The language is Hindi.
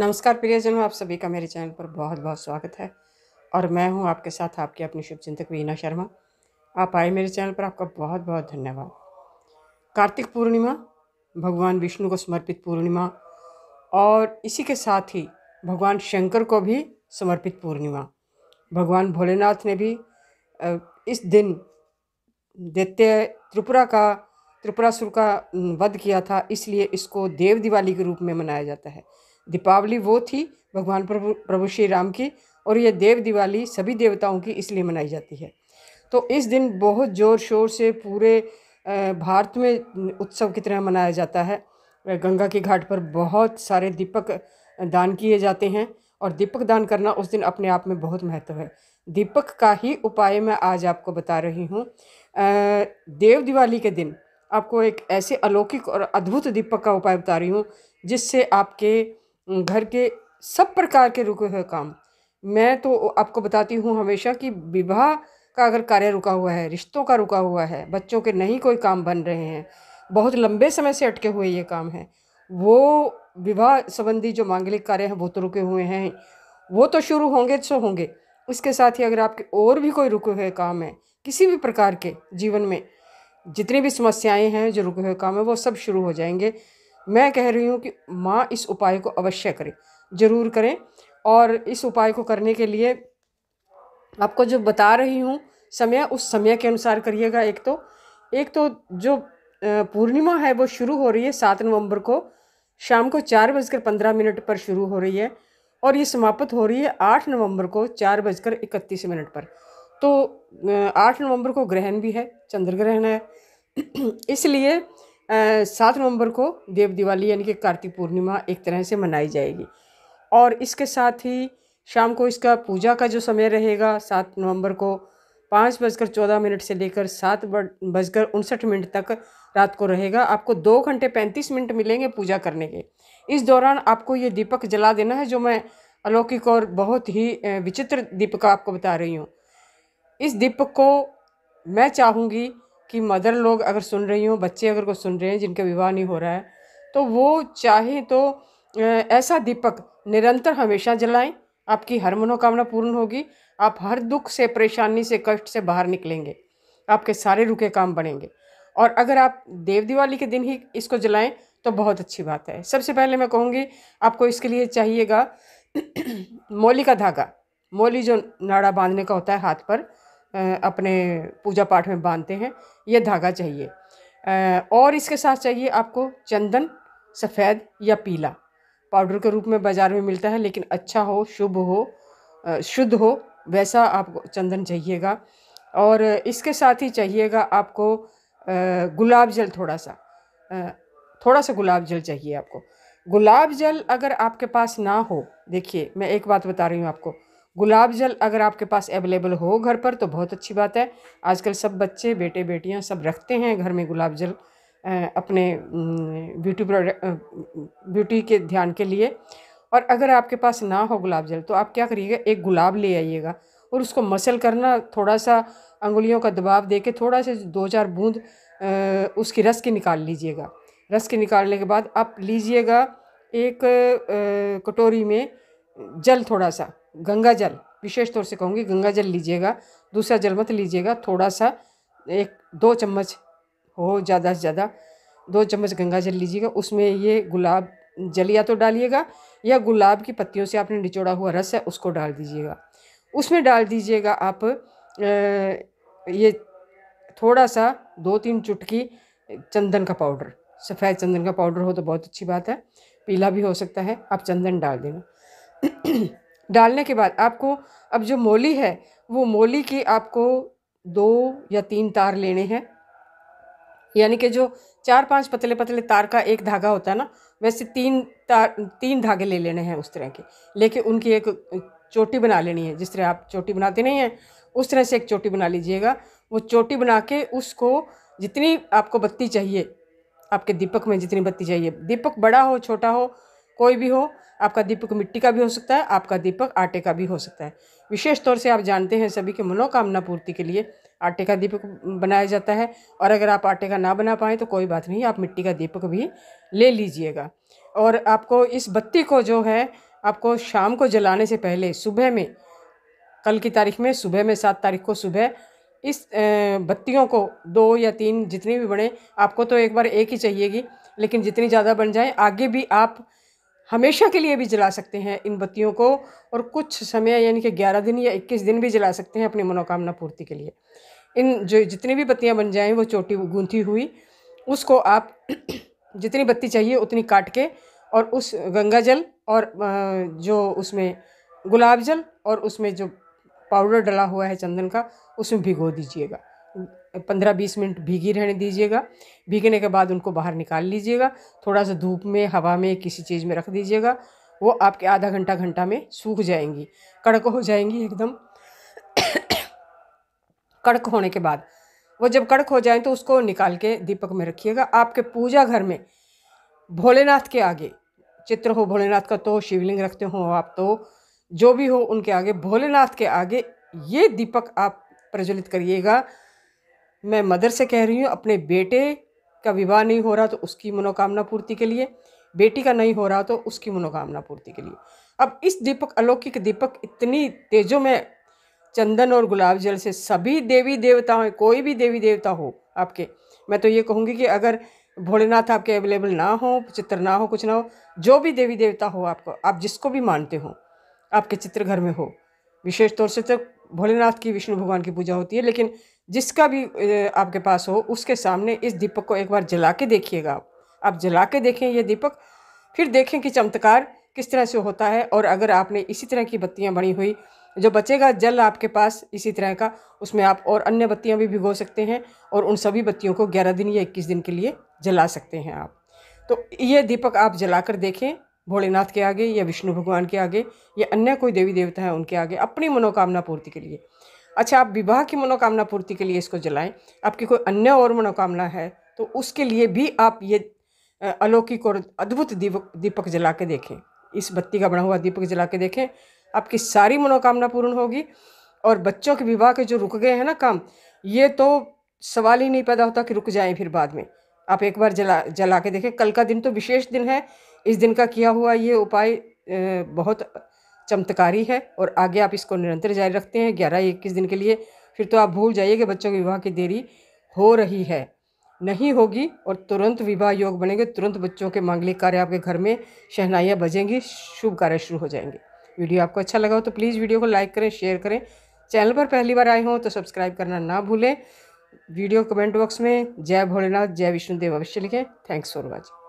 नमस्कार प्रियजन आप सभी का मेरे चैनल पर बहुत बहुत स्वागत है और मैं हूं आपके साथ आपकी अपनी शुभचिंतक वीना शर्मा आप आए मेरे चैनल पर आपका बहुत बहुत धन्यवाद कार्तिक पूर्णिमा भगवान विष्णु को समर्पित पूर्णिमा और इसी के साथ ही भगवान शंकर को भी समर्पित पूर्णिमा भगवान भोलेनाथ ने भी इस दिन दैत्य त्रिपुरा का त्रिपुरासुर का वध किया था इसलिए इसको देव दिवाली के रूप में मनाया जाता है दीपावली वो थी भगवान प्रभु प्रभु श्री राम की और ये देव दिवाली सभी देवताओं की इसलिए मनाई जाती है तो इस दिन बहुत ज़ोर शोर से पूरे भारत में उत्सव की तरह मनाया जाता है गंगा के घाट पर बहुत सारे दीपक दान किए जाते हैं और दीपक दान करना उस दिन अपने आप में बहुत महत्व है दीपक का ही उपाय मैं आज आपको बता रही हूँ देव दिवाली के दिन आपको एक ऐसे अलौकिक और अद्भुत दीपक का उपाय बता रही हूँ जिससे आपके घर के सब प्रकार के रुके हुए काम मैं तो आपको बताती हूँ हमेशा कि विवाह का अगर कार्य रुका हुआ है रिश्तों का रुका हुआ है बच्चों के नहीं कोई काम बन रहे हैं बहुत लंबे समय से अटके हुए ये काम है वो विवाह संबंधी जो मांगलिक कार्य हैं वो तो रुके हुए हैं वो तो शुरू होंगे सो तो होंगे उसके साथ ही अगर आपके और भी कोई रुके हुए काम है किसी भी प्रकार के जीवन में जितनी भी समस्याएं हैं जो रुके हुए काम है वो सब शुरू हो जाएंगे मैं कह रही हूँ कि माँ इस उपाय को अवश्य करें ज़रूर करें और इस उपाय को करने के लिए आपको जो बता रही हूँ समय उस समय के अनुसार करिएगा एक तो एक तो जो पूर्णिमा है वो शुरू हो रही है सात नवंबर को शाम को चार बजकर पंद्रह मिनट पर शुरू हो रही है और ये समाप्त हो रही है आठ नवंबर को चार बजकर इकतीस मिनट पर तो आठ नवंबर को ग्रहण भी है चंद्र ग्रहण है इसलिए सात नवंबर को देव दिवाली यानी कि कार्तिक पूर्णिमा एक तरह से मनाई जाएगी और इसके साथ ही शाम को इसका पूजा का जो समय रहेगा सात नवंबर को पाँच बजकर चौदह मिनट से लेकर सात बजकर उनसठ मिनट तक रात को रहेगा आपको दो घंटे पैंतीस मिनट मिलेंगे पूजा करने के इस दौरान आपको ये दीपक जला देना है जो मैं अलौकिक और बहुत ही विचित्र दीपक आपको बता रही हूँ इस दीपक को मैं चाहूँगी कि मदर लोग अगर सुन रही हूँ बच्चे अगर को सुन रहे हैं जिनका विवाह नहीं हो रहा है तो वो चाहे तो ऐसा दीपक निरंतर हमेशा जलाएं आपकी हर मनोकामना पूर्ण होगी आप हर दुख से परेशानी से कष्ट से बाहर निकलेंगे आपके सारे रुके काम बनेंगे और अगर आप देव दिवाली के दिन ही इसको जलाएं तो बहुत अच्छी बात है सबसे पहले मैं कहूँगी आपको इसके लिए चाहिएगा मोली का धागा मोली जो नाड़ा बांधने का होता है हाथ पर अपने पूजा पाठ में बांधते हैं ये धागा चाहिए और इसके साथ चाहिए आपको चंदन सफ़ेद या पीला पाउडर के रूप में बाज़ार में मिलता है लेकिन अच्छा हो शुभ हो शुद्ध हो वैसा आपको चंदन चाहिएगा और इसके साथ ही चाहिएगा आपको गुलाब जल थोड़ा सा थोड़ा सा गुलाब जल चाहिए आपको गुलाब जल अगर आपके पास ना हो देखिए मैं एक बात बता रही हूँ आपको गुलाब जल अगर आपके पास अवेलेबल हो घर पर तो बहुत अच्छी बात है आजकल सब बच्चे बेटे बेटियाँ सब रखते हैं घर में गुलाब जल अपने ब्यूटी प्रोडक्ट ब्यूटी के ध्यान के लिए और अगर आपके पास ना हो गुलाब जल तो आप क्या करिएगा एक गुलाब ले आइएगा और उसको मसल करना थोड़ा सा अंगुलियों का दबाव दे के थोड़ा से दो चार बूंद उसकी रस की निकाल लीजिएगा रस के निकालने के बाद आप लीजिएगा एक कटोरी में जल थोड़ा सा गंगा जल विशेष तौर से कहूँगी गंगा जल लीजिएगा दूसरा जल मत लीजिएगा थोड़ा सा एक दो चम्मच हो ज़्यादा से ज़्यादा दो चम्मच गंगा जल लीजिएगा उसमें ये गुलाब जल या तो डालिएगा या गुलाब की पत्तियों से आपने निचोड़ा हुआ रस है उसको डाल दीजिएगा उसमें डाल दीजिएगा आप ये थोड़ा सा दो तीन चुटकी चंदन का पाउडर सफ़ेद चंदन का पाउडर हो तो बहुत अच्छी बात है पीला भी हो सकता है आप चंदन डाल देना डालने के बाद आपको अब जो मोली है वो मोली की आपको दो या तीन तार लेने हैं यानी कि जो चार पांच पतले पतले तार का एक धागा होता है ना वैसे तीन तार तीन धागे ले लेने हैं उस तरह के लेके उनकी एक चोटी बना लेनी है जिस तरह आप चोटी बनाते नहीं हैं उस तरह से एक चोटी बना लीजिएगा वो चोटी बना के उसको जितनी आपको बत्ती चाहिए आपके दीपक में जितनी बत्ती चाहिए दीपक बड़ा हो छोटा हो कोई भी हो आपका दीपक मिट्टी का भी हो सकता है आपका दीपक आटे का भी हो सकता है विशेष तौर से आप जानते हैं सभी की मनोकामना पूर्ति के लिए आटे का दीपक बनाया जाता है और अगर आप आटे का ना बना पाएँ तो कोई बात नहीं आप मिट्टी का दीपक भी ले लीजिएगा और आपको इस बत्ती को जो है आपको शाम को जलाने से पहले सुबह में कल की तारीख में सुबह में सात तारीख को सुबह इस बत्तियों को दो या तीन जितनी भी बने आपको तो एक बार एक ही चाहिएगी लेकिन जितनी ज़्यादा बन जाए आगे भी आप हमेशा के लिए भी जला सकते हैं इन बत्तियों को और कुछ समय यानी कि 11 दिन या 21 दिन भी जला सकते हैं अपनी मनोकामना पूर्ति के लिए इन जो जितनी भी बत्तियाँ बन जाएँ वो चोटी गूंथी हुई उसको आप जितनी बत्ती चाहिए उतनी काट के और उस गंगा जल और जो उसमें गुलाब जल और उसमें जो पाउडर डला हुआ है चंदन का उसमें भिगो दीजिएगा पंद्रह बीस मिनट भीगी रहने दीजिएगा भीगने के बाद उनको बाहर निकाल लीजिएगा थोड़ा सा धूप में हवा में किसी चीज़ में रख दीजिएगा वो आपके आधा घंटा घंटा में सूख जाएंगी कड़क हो जाएंगी एकदम कड़क होने के बाद वो जब कड़क हो जाए तो उसको निकाल के दीपक में रखिएगा आपके पूजा घर में भोलेनाथ के आगे चित्र हो भोलेनाथ का तो शिवलिंग रखते हो आप तो जो भी हो उनके आगे भोलेनाथ के आगे ये दीपक आप प्रज्वलित करिएगा मैं मदर से कह रही हूँ अपने बेटे का विवाह नहीं हो रहा तो उसकी मनोकामना पूर्ति के लिए बेटी का नहीं हो रहा तो उसकी मनोकामना पूर्ति के लिए अब इस दीपक अलौकिक दीपक इतनी तेजों में चंदन और गुलाब जल से सभी देवी देवताओं कोई भी देवी देवता हो आपके मैं तो ये कहूँगी कि अगर भोलेनाथ आपके अवेलेबल ना हो चित्र ना हो कुछ ना हो जो भी देवी देवता हो आपको आप जिसको भी मानते हो आपके चित्र घर में हो विशेष तौर से तो भोलेनाथ की विष्णु भगवान की पूजा होती है लेकिन जिसका भी आपके पास हो उसके सामने इस दीपक को एक बार जला के देखिएगा आप आप जला के देखें ये दीपक फिर देखें कि चमत्कार किस तरह से होता है और अगर आपने इसी तरह की बत्तियाँ बनी हुई जो बचेगा जल आपके पास इसी तरह का उसमें आप और अन्य बत्तियाँ भी भिगो सकते हैं और उन सभी बत्तियों को ग्यारह दिन या इक्कीस दिन के लिए जला सकते हैं आप तो ये दीपक आप जला कर देखें भोलेनाथ के आगे या विष्णु भगवान के आगे या अन्य कोई देवी देवता है उनके आगे अपनी मनोकामना पूर्ति के लिए अच्छा आप विवाह की मनोकामना पूर्ति के लिए इसको जलाएं आपकी कोई अन्य और मनोकामना है तो उसके लिए भी आप ये अलौकिक और अद्भुत दीपक दीपक जला के देखें इस बत्ती का बना हुआ दीपक जला के देखें आपकी सारी मनोकामना पूर्ण होगी और बच्चों के विवाह के जो रुक गए हैं ना काम ये तो सवाल ही नहीं पैदा होता कि रुक जाएं फिर बाद में आप एक बार जला जला के देखें कल का दिन तो विशेष दिन है इस दिन का किया हुआ ये उपाय बहुत चमत्कारी है और आगे आप इसको निरंतर जारी रखते हैं ग्यारह इक्कीस दिन के लिए फिर तो आप भूल जाइए कि बच्चों के विवाह की देरी हो रही है नहीं होगी और तुरंत विवाह योग बनेंगे तुरंत बच्चों के मांगलिक कार्य आपके घर में शहनाइयाँ बजेंगी शुभ कार्य शुरू हो जाएंगे वीडियो आपको अच्छा लगा हो तो प्लीज़ वीडियो को लाइक करें शेयर करें चैनल पर पहली बार आए हों तो सब्सक्राइब करना ना भूलें वीडियो कमेंट बॉक्स में जय भोलेनाथ जय विष्णुदेव अवश्य लिखें थैंक्स फॉर वॉचिंग